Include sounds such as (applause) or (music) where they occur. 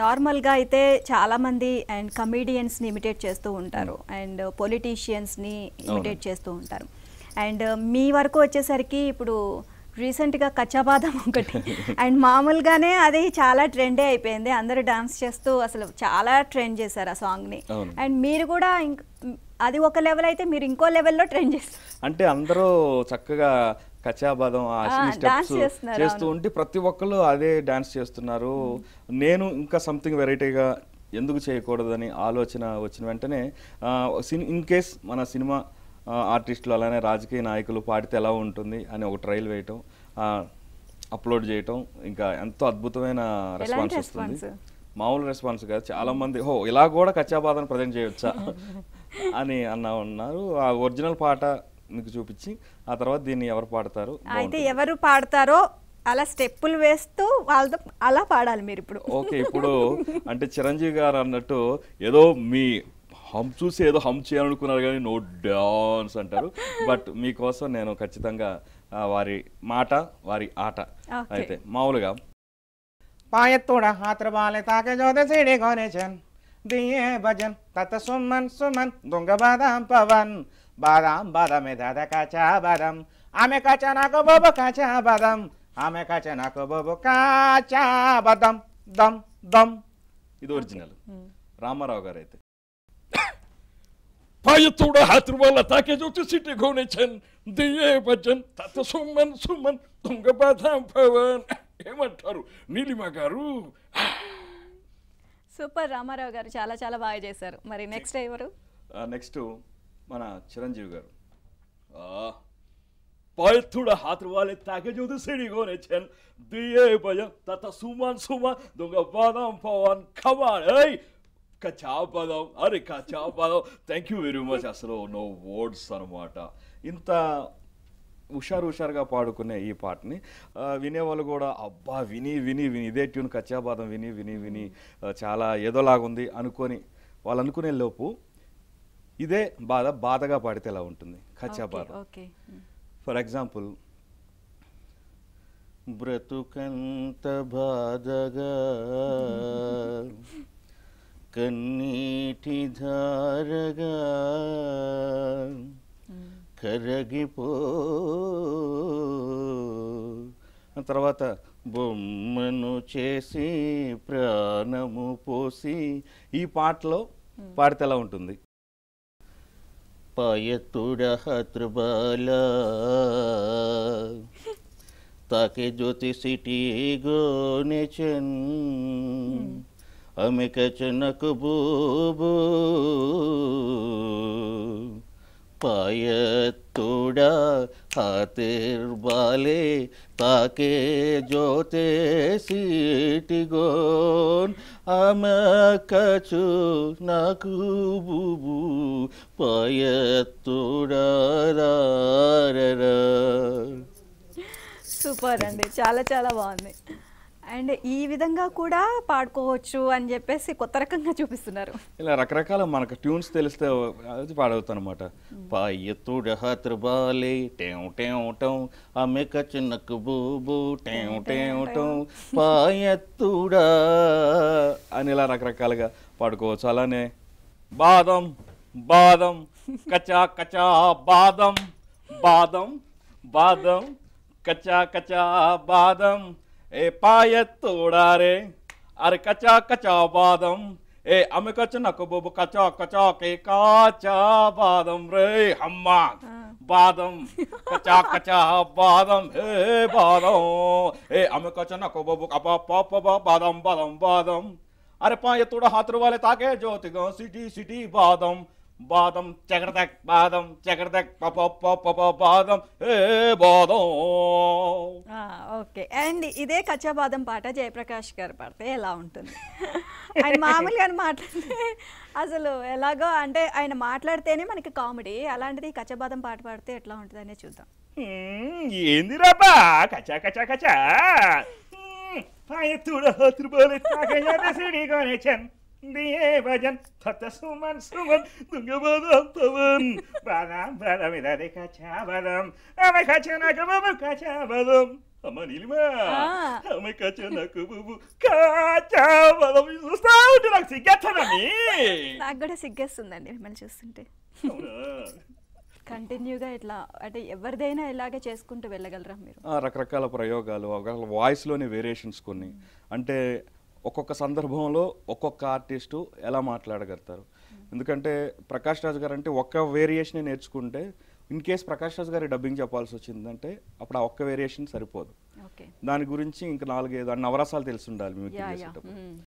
నార్మల్గా అయితే చాలామంది అండ్ కమీడియన్స్ని ఇమిటేట్ చేస్తూ ఉంటారు hmm. అండ్ పొలిటీషియన్స్ని ఇమిటేట్ చేస్తూ ఉంటారు అండ్ మీ వరకు వచ్చేసరికి ఇప్పుడు రీసెంట్గా కచ్చాబాదం ఒకటి (laughs) అండ్ మామూలుగానే అది చాలా ట్రెండే అయిపోయింది అందరూ డాన్స్ చేస్తూ అసలు చాలా ట్రెండ్ చేశారు ఆ సాంగ్ని అండ్ మీరు కూడా అది ఒక లెవెల్ అయితే మీరు ఇంకో లెవెల్లో ట్రైన్ చేస్తారు అంటే అందరూ చక్కగా కచాబాదం చేస్తూ ఉంటే ప్రతి ఒక్కళ్ళు అదే డాన్స్ చేస్తున్నారు నేను ఇంకా సంథింగ్ వెరైటీగా ఎందుకు చేయకూడదని ఆలోచన వచ్చిన వెంటనే ఇన్ కేస్ మన సినిమా ఆర్టిస్టులు అలానే రాజకీయ నాయకులు పాడితే ఎలా ఉంటుంది అని ఒక ట్రైల్ వేయటం అప్లోడ్ చేయటం ఇంకా ఎంతో అద్భుతమైన రెస్పాన్స్ వస్తుంది మామూలు రెస్పాన్స్ కాదు చాలా మంది హో ఇలా కూడా కచ్చాబాధను ప్రజెంట్ చేయొచ్చా (laughs) అని అన్న ఉన్నారు ఆ ఒరిజినల్ పాట మీకు చూపించి ఆ తర్వాత దీన్ని ఎవరు పాడతారు అయితే ఎవరు పాడతారో అలా స్టెప్పులు వేస్తూ వాళ్ళతో అలా పాడాలి మీరు ఇప్పుడు ఓకే ఇప్పుడు అంటే చిరంజీవి గారు అన్నట్టు ఏదో మీ హమ్ చూసి ఏదో హమ్ చేయాలనుకున్నారు కానీ నో డాన్స్ అంటారు బట్ మీకోసం నేను ఖచ్చితంగా వారి మాట వారి ఆట అయితే మామూలుగా పాయత్తుడ హాత్ర తాకే జోదే సీడే గోనేచన్ दिए भजन तथा सुमन सुमन दूंगा बादाम पवन बादाम बादाम दादा काचा बादाम आमे काचा ना को बबो काचा बादाम आमे काचा ना को बबो काचा बादाम दम दम ये ओरिजिनल रामराव का रहते पाय तोड़ा हाथ रुवाला ताके जो तुसी टिकोने चन दिए भजन तथा सुमन सुमन दूंगा बादाम पवन ये मत करो नीली मगरू సూపర్ రామారావు గారు చాలా చాలా బాగా చేశారు మరి నెక్స్ట్ ఎవరు నెక్స్ట్ మన చిరంజీవి గారు పల్తుడ హాత్ర వాలే తాకే చూదు సిడిగోనే చెన్ దియే భయం తత సుమన్ సుమన్ దొంగ బాదం పవన్ కమాన్ ఏయ్ కచా పదం అరే కచా పదం థ్యాంక్ యూ వెరీ మచ్ అసలు నో వర్డ్స్ అనమాట ఇంత హుషారు హుషారుగా పాడుకునే ఈ పాటని వినేవాళ్ళు కూడా అబ్బా విని విని విని ఇదే ట్యూన్ కచ్చాబాదం విని విని విని చాలా ఏదోలాగుంది అనుకొని వాళ్ళు అనుకునే లోపు ఇదే బాధ బాధగా పాడితే ఎలా ఉంటుంది కచ్చాబాధ ఫర్ ఎగ్జాంపుల్ బ్రతుకంత బాధగా కన్నీటి ధారగా కరగిపో తర్వాత బొమ్మను చేసి ప్రాణము పోసి ఈ పాటలో పాడితే ఎలా ఉంటుంది పాయతుడహతృబాల జ్యోతి సిటీ గోనిచన్ আমি কেচনক బూబూ ಪಾಯತ್ತುಡಾ ಹಾತಿರ್ಬಾಲೆ ತಾಕೆ ಜೋತೆ ಸೀಟಿಗೋನ್ ಆಮಕಚು ನಾಕು ಬುಬು పాయత్తుడారారరా సూపర్ అండి చాలా చాలా బాగుంది అండ్ ఈ విధంగా కూడా పాడుకోవచ్చు అని చెప్పేసి కొత్త రకంగా చూపిస్తున్నారు ఇలా రకరకాల మనకు ట్యూన్స్ తెలిస్తే అది పాడవుతాను అనమాట పాయతుడ హత్రబాలే టేం టేం టం చిన్నకు బూబు అని ఇలా రకరకాలుగా పాడుకోవచ్చు అలానే బాదం బాదం కచా కచా బాదం బాదం బాదం కచా కచా బాదం ए पायत तोड़ा रे अरे कचा कचा बादम ए अमे कच नकबो कचा कचा के काचा बादम रे हम्मा हाँ। बादम कचा कचा बादम हे बादम ए अमे कच नकबो अपा पाप बादम बादम बादम अरे पाए तोड़ा हाथ वाले ताके ज्योति सिटी सिटी बादम బాదం చక్రదక్ బాదం చక్రదక్ బాదం ఏ బాదం ఓకే అండ్ ఇదే కచ్చా బాదం పాట జయప్రకాష్ గారు పాడితే ఎలా ఉంటుంది ఆయన మామూలుగా మాట్లాడితే అసలు ఎలాగో అంటే ఆయన మాట్లాడితేనే మనకి కామెడీ అలాంటిది కచ్చా బాదం పాట పాడితే ఎట్లా ఉంటుందనే చూద్దాం ఏంది రాబా కచా కచా కచా తుడ తాగయ్యా సుమన్ సుమన్ నాకు కూడా సిగ్గేస్తుందండి మిమ్మల్ని చూస్తుంటే కంటిన్యూగా ఇట్లా అంటే ఎవరిదైనా ఇలాగే చేసుకుంటూ వెళ్ళగలరా మీరు రకరకాల ప్రయోగాలు లోని వేరియేషన్స్ కొన్ని అంటే ఒక్కొక్క సందర్భంలో ఒక్కొక్క ఆర్టిస్టు ఎలా మాట్లాడగలుగుతారు ఎందుకంటే ప్రకాష్ రాజు గారు అంటే ఒక్క వేరియేషన్ నేర్చుకుంటే ఇన్ కేస్ ప్రకాష్ రాజు గారి డబ్బింగ్ చెప్పాల్సి వచ్చిందంటే అప్పుడు ఆ ఒక్క వేరియేషన్ సరిపోదు దాని గురించి ఇంకా నాలుగైదు నవరసాలు తెలిసి ఉండాలి మీకు